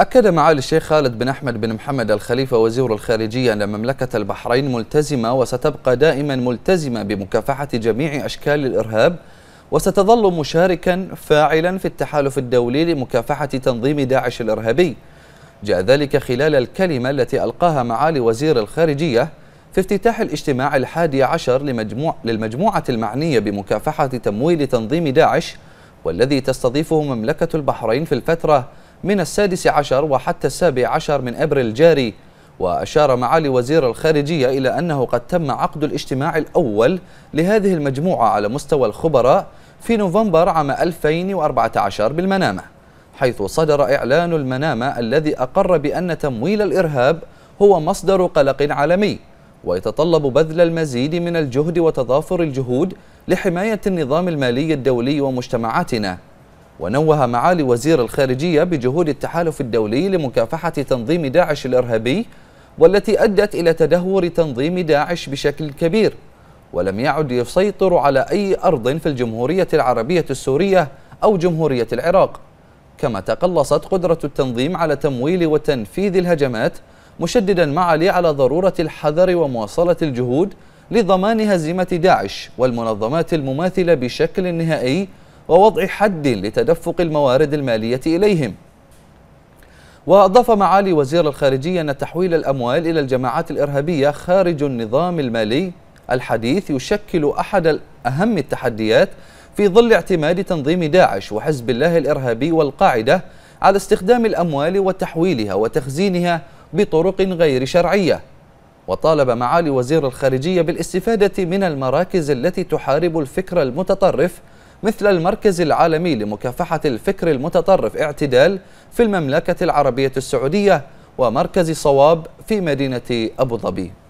أكد معالي الشيخ خالد بن أحمد بن محمد الخليفة وزير الخارجية أن مملكة البحرين ملتزمة وستبقى دائما ملتزمة بمكافحة جميع أشكال الإرهاب وستظل مشاركا فاعلا في التحالف الدولي لمكافحة تنظيم داعش الإرهابي جاء ذلك خلال الكلمة التي ألقاها معالي وزير الخارجية في افتتاح الاجتماع الحادي عشر لمجموع للمجموعة المعنية بمكافحة تمويل تنظيم داعش والذي تستضيفه مملكة البحرين في الفترة من السادس عشر وحتى السابع عشر من أبريل الجاري وأشار معالي وزير الخارجية إلى أنه قد تم عقد الاجتماع الأول لهذه المجموعة على مستوى الخبراء في نوفمبر عام 2014 بالمنامة حيث صدر إعلان المنامة الذي أقر بأن تمويل الإرهاب هو مصدر قلق عالمي ويتطلب بذل المزيد من الجهد وتضافر الجهود لحماية النظام المالي الدولي ومجتمعاتنا ونوه معالي وزير الخارجية بجهود التحالف الدولي لمكافحة تنظيم داعش الإرهابي والتي أدت إلى تدهور تنظيم داعش بشكل كبير ولم يعد يسيطر على أي أرض في الجمهورية العربية السورية أو جمهورية العراق كما تقلصت قدرة التنظيم على تمويل وتنفيذ الهجمات مشددا معالي على ضرورة الحذر ومواصلة الجهود لضمان هزيمة داعش والمنظمات المماثلة بشكل نهائي ووضع حد لتدفق الموارد المالية إليهم وأضاف معالي وزير الخارجية أن تحويل الأموال إلى الجماعات الإرهابية خارج النظام المالي الحديث يشكل أحد أهم التحديات في ظل اعتماد تنظيم داعش وحزب الله الإرهابي والقاعدة على استخدام الأموال وتحويلها وتخزينها بطرق غير شرعية وطالب معالي وزير الخارجية بالاستفادة من المراكز التي تحارب الفكر المتطرف مثل المركز العالمي لمكافحة الفكر المتطرف اعتدال في المملكة العربية السعودية ومركز صواب في مدينة أبو ظبي